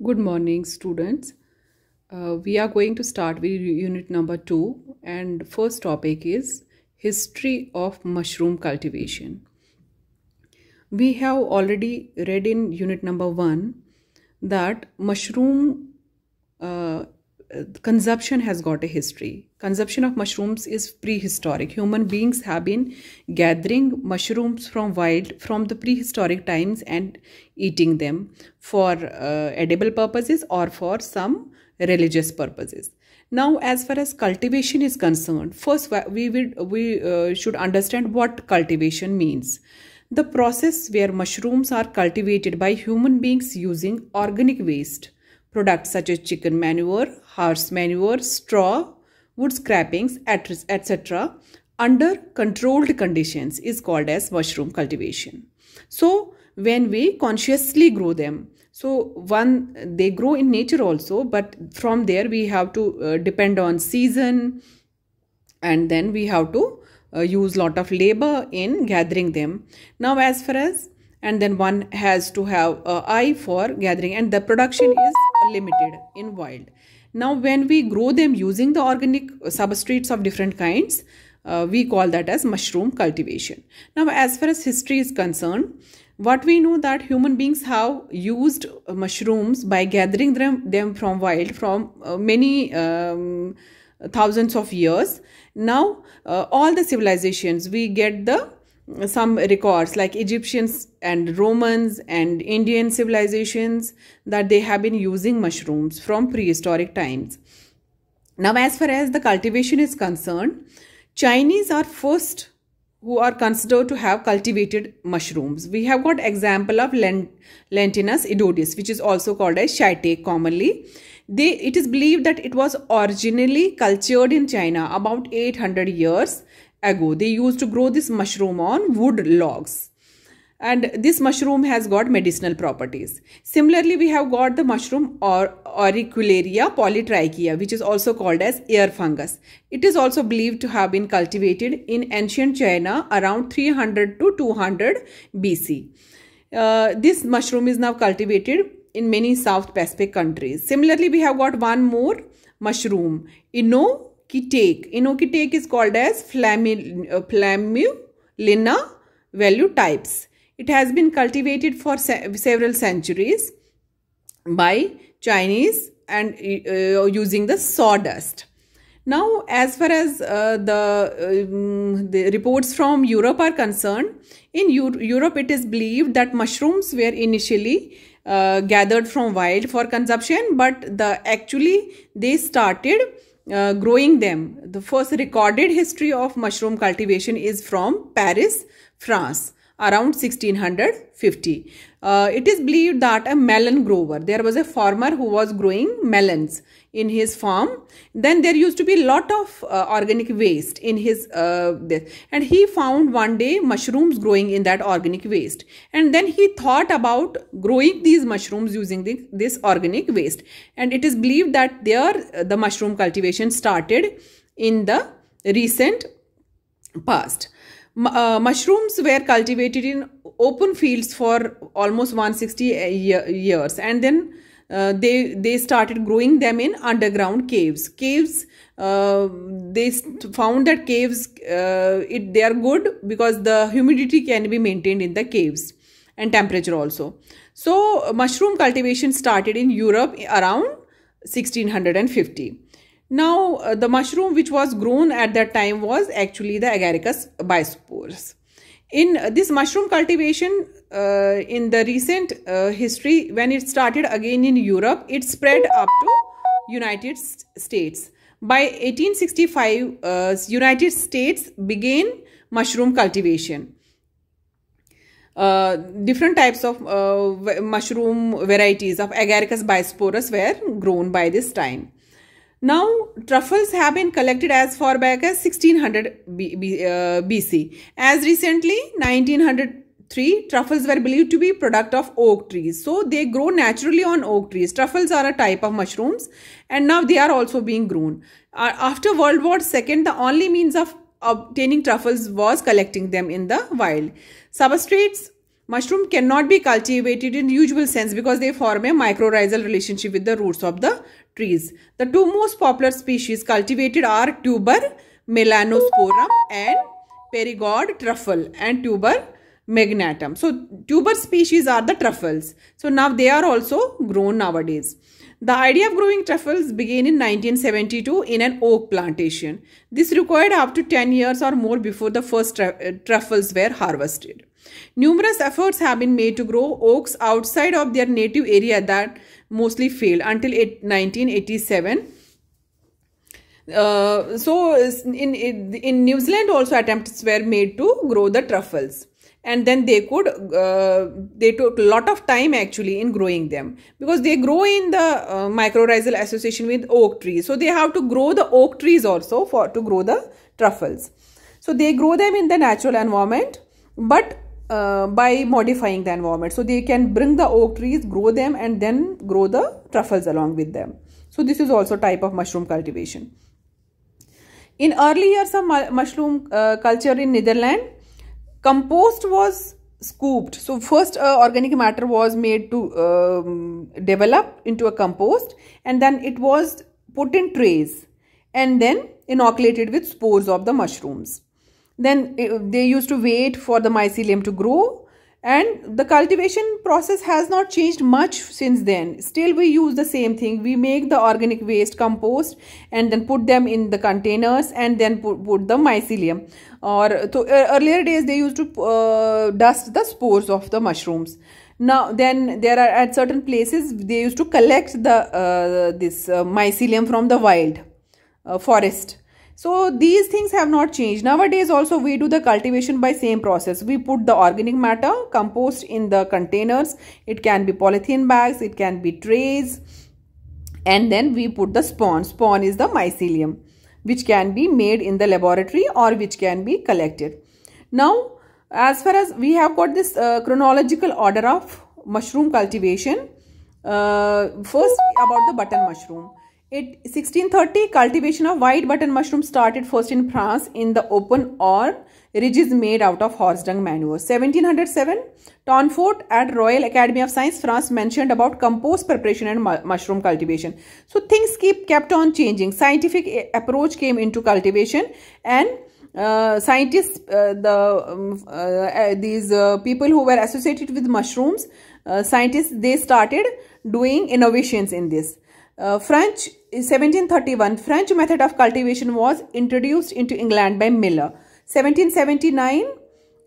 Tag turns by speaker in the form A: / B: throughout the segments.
A: Good morning students. Uh, we are going to start with unit number 2 and first topic is history of mushroom cultivation. We have already read in unit number 1 that mushroom uh, consumption has got a history. Consumption of mushrooms is prehistoric. Human beings have been gathering mushrooms from wild from the prehistoric times and eating them for uh, edible purposes or for some religious purposes. Now, as far as cultivation is concerned, first we, would, we uh, should understand what cultivation means. The process where mushrooms are cultivated by human beings using organic waste Products such as chicken manure, horse manure, straw, wood scrapings, etc. under controlled conditions is called as mushroom cultivation. So when we consciously grow them, so one they grow in nature also but from there we have to uh, depend on season and then we have to uh, use lot of labor in gathering them now as far as and then one has to have a eye for gathering and the production is limited in wild now when we grow them using the organic substrates of different kinds uh, we call that as mushroom cultivation now as far as history is concerned what we know that human beings have used mushrooms by gathering them, them from wild from uh, many um, thousands of years now uh, all the civilizations we get the some records like Egyptians and Romans and Indian civilizations that they have been using mushrooms from prehistoric times. Now, as far as the cultivation is concerned, Chinese are first who are considered to have cultivated mushrooms. We have got example of Lent Lentinus idodes, which is also called as shiitake commonly. They, it is believed that it was originally cultured in China about 800 years ago. They used to grow this mushroom on wood logs and this mushroom has got medicinal properties. Similarly, we have got the mushroom or auricularia polytrichia, which is also called as ear fungus. It is also believed to have been cultivated in ancient China around 300 to 200 BC. Uh, this mushroom is now cultivated in many South Pacific countries. Similarly, we have got one more mushroom, Inno Kitake. Inokitake is called as uh, Flamulina value types. It has been cultivated for se several centuries by Chinese and uh, using the sawdust. Now, as far as uh, the, um, the, reports from Europe are concerned, in Euro Europe it is believed that mushrooms were initially uh, gathered from wild for consumption, but the actually they started uh, growing them. The first recorded history of mushroom cultivation is from Paris, France around 1650. Uh, it is believed that a melon grower, there was a farmer who was growing melons in his farm. Then there used to be a lot of uh, organic waste in his, uh, and he found one day mushrooms growing in that organic waste. And then he thought about growing these mushrooms using the, this organic waste. And it is believed that there uh, the mushroom cultivation started in the recent past uh, mushrooms were cultivated in open fields for almost 160 uh, years and then uh, they they started growing them in underground caves caves uh, they found that caves uh, it they are good because the humidity can be maintained in the caves and temperature also so mushroom cultivation started in europe around 1650 now, uh, the mushroom which was grown at that time was actually the Agaricus bispores. In uh, this mushroom cultivation, uh, in the recent uh, history, when it started again in Europe, it spread up to United States. By 1865, uh, United States began mushroom cultivation. Uh, different types of uh, mushroom varieties of Agaricus bisporus were grown by this time. Now, truffles have been collected as far back as 1600 B B uh, BC. As recently 1903, truffles were believed to be product of oak trees. So, they grow naturally on oak trees. Truffles are a type of mushrooms and now they are also being grown. Uh, after World War II, the only means of obtaining truffles was collecting them in the wild. Substrates Mushroom cannot be cultivated in usual sense because they form a mycorrhizal relationship with the roots of the trees. The two most popular species cultivated are tuber melanosporum and perigord truffle and tuber magnatum. So tuber species are the truffles. So now they are also grown nowadays. The idea of growing truffles began in 1972 in an oak plantation. This required up to 10 years or more before the first uh, truffles were harvested. Numerous efforts have been made to grow oaks outside of their native area that mostly failed until 1987. Uh, so in, in New Zealand also attempts were made to grow the truffles and then they could uh, they took a lot of time actually in growing them because they grow in the uh, mycorrhizal association with oak trees so they have to grow the oak trees also for to grow the truffles so they grow them in the natural environment but uh, by modifying the environment so they can bring the oak trees grow them and then grow the truffles along with them so this is also type of mushroom cultivation in early years of mushroom uh, culture in Netherlands, compost was scooped so first uh, organic matter was made to um, develop into a compost and then it was put in trays and then inoculated with spores of the mushrooms then uh, they used to wait for the mycelium to grow and the cultivation process has not changed much since then still we use the same thing we make the organic waste compost and then put them in the containers and then put, put the mycelium or so uh, earlier days they used to uh, dust the spores of the mushrooms now then there are at certain places they used to collect the uh, this uh, mycelium from the wild uh, forest so these things have not changed. Nowadays also we do the cultivation by same process. We put the organic matter compost in the containers. It can be polythene bags, it can be trays and then we put the spawn. Spawn is the mycelium which can be made in the laboratory or which can be collected. Now as far as we have got this uh, chronological order of mushroom cultivation. Uh, first about the button mushroom. 1630 cultivation of white button mushroom started first in France in the open or ridges made out of horse dung manure. 1707 Tonfort at Royal Academy of Science France mentioned about compost preparation and mu mushroom cultivation. So things keep kept on changing. Scientific eh, approach came into cultivation and uh, scientists, uh, the um, uh, eh, these uh, people who were associated with mushrooms, uh, scientists, they started doing innovations in this. Uh, French, 1731, French method of cultivation was introduced into England by Miller. 1779,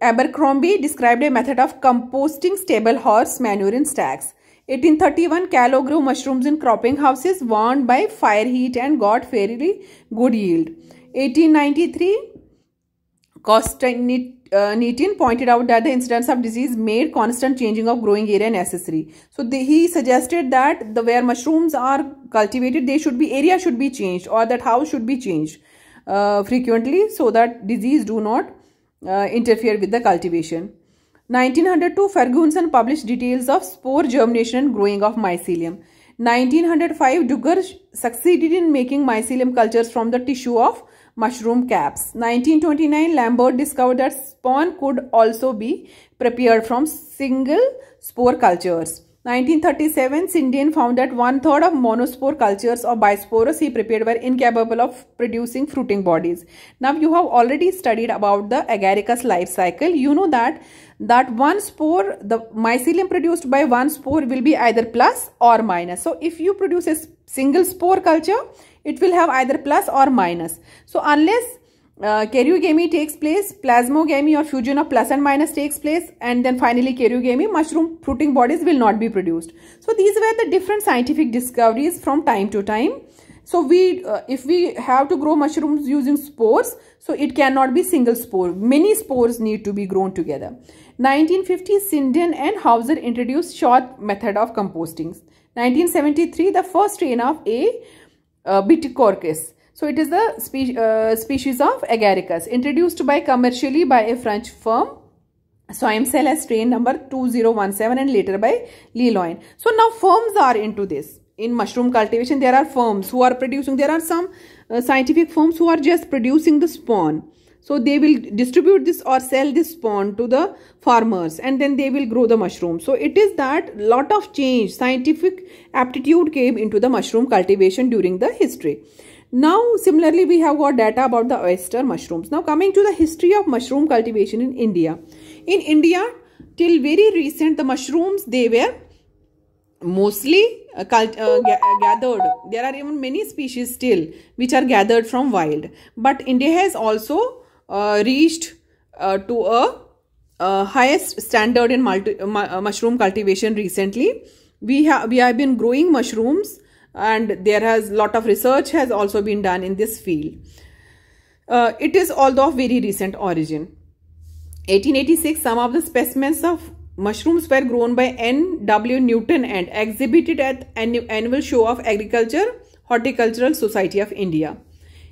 A: Abercrombie described a method of composting stable horse manure in stacks. 1831, Callow grew mushrooms in cropping houses warmed by fire heat and got fairly good yield. 1893, Costanit uh, pointed out that the incidence of disease made constant changing of growing area necessary. So he suggested that the where mushrooms are cultivated, they should be area should be changed or that house should be changed uh, frequently so that disease do not uh, interfere with the cultivation. 1902 Ferguson published details of spore germination and growing of mycelium. 1905 Dugger succeeded in making mycelium cultures from the tissue of mushroom caps. 1929 Lambert discovered that spawn could also be prepared from single spore cultures. 1937 Sindian found that one-third of monospore cultures or bisporous he prepared were incapable of producing fruiting bodies. Now you have already studied about the agaricus life cycle. You know that that one spore, the mycelium produced by one spore will be either plus or minus. So if you produce a single spore culture, it will have either plus or minus. So unless uh, karyogamy takes place, plasmogamy or fusion of plus and minus takes place and then finally karyogamy, mushroom fruiting bodies will not be produced. So these were the different scientific discoveries from time to time. So we, uh, if we have to grow mushrooms using spores, so it cannot be single spore. Many spores need to be grown together. 1950, Sinden and Hauser introduced short method of composting. 1973, the first strain of A uh, Biticorcus. So it is the spe uh, species of Agaricus introduced by commercially by a French firm cell as strain number 2017 and later by Leloin. So now firms are into this. In mushroom cultivation there are firms who are producing, there are some uh, scientific firms who are just producing the spawn. So they will distribute this or sell this spawn to the farmers and then they will grow the mushroom. So it is that lot of change, scientific aptitude came into the mushroom cultivation during the history. Now similarly we have got data about the oyster mushrooms. Now coming to the history of mushroom cultivation in India. In India till very recent the mushrooms they were mostly uh, uh, uh, gathered. There are even many species still which are gathered from wild. But India has also uh, reached uh, to a uh, highest standard in multi, uh, uh mushroom cultivation recently. We have we have been growing mushrooms, and there has lot of research has also been done in this field. it is although of very recent origin. 1886, some of the specimens of mushrooms were grown by N. W. Newton and exhibited at annual show of Agriculture Horticultural Society of India.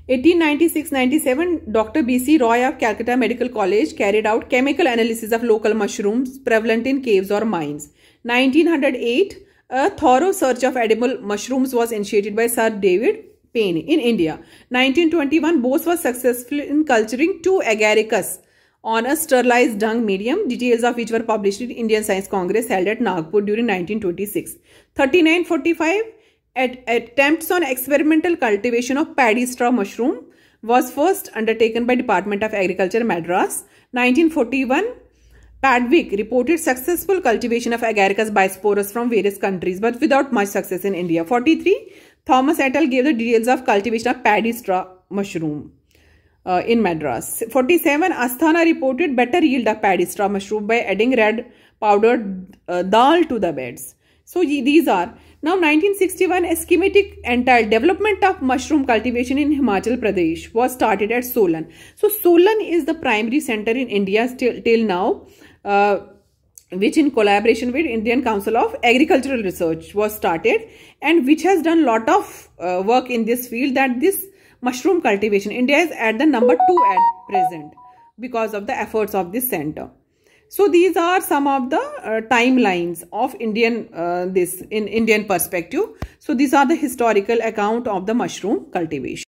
A: 1896-97, Dr. B.C. Roy of Calcutta Medical College carried out chemical analysis of local mushrooms prevalent in caves or mines. 1908, a thorough search of edible mushrooms was initiated by Sir David Payne in India. 1921, Bose was successful in culturing two agaricus on a sterilized dung medium, details of which were published in Indian Science Congress held at Nagpur during 1926. 1945 at attempts on experimental cultivation of paddy straw mushroom was first undertaken by Department of Agriculture, Madras. 1941, Padwick reported successful cultivation of Agaricus bisporus from various countries but without much success in India. 43, Thomas et al. gave the details of cultivation of paddy straw mushroom. Uh, in Madras. 47 Asthana reported better yield of paddy straw mushroom by adding red powdered uh, dal to the beds. So these are now 1961, a schematic entire development of mushroom cultivation in Himachal Pradesh was started at Solan. So Solan is the primary center in India till, till now. Uh, which in collaboration with Indian Council of Agricultural Research was started and which has done lot of uh, work in this field that this mushroom cultivation, India is at the number 2 at present because of the efforts of this center. So these are some of the uh, timelines of Indian uh, this in Indian perspective. So these are the historical account of the mushroom cultivation.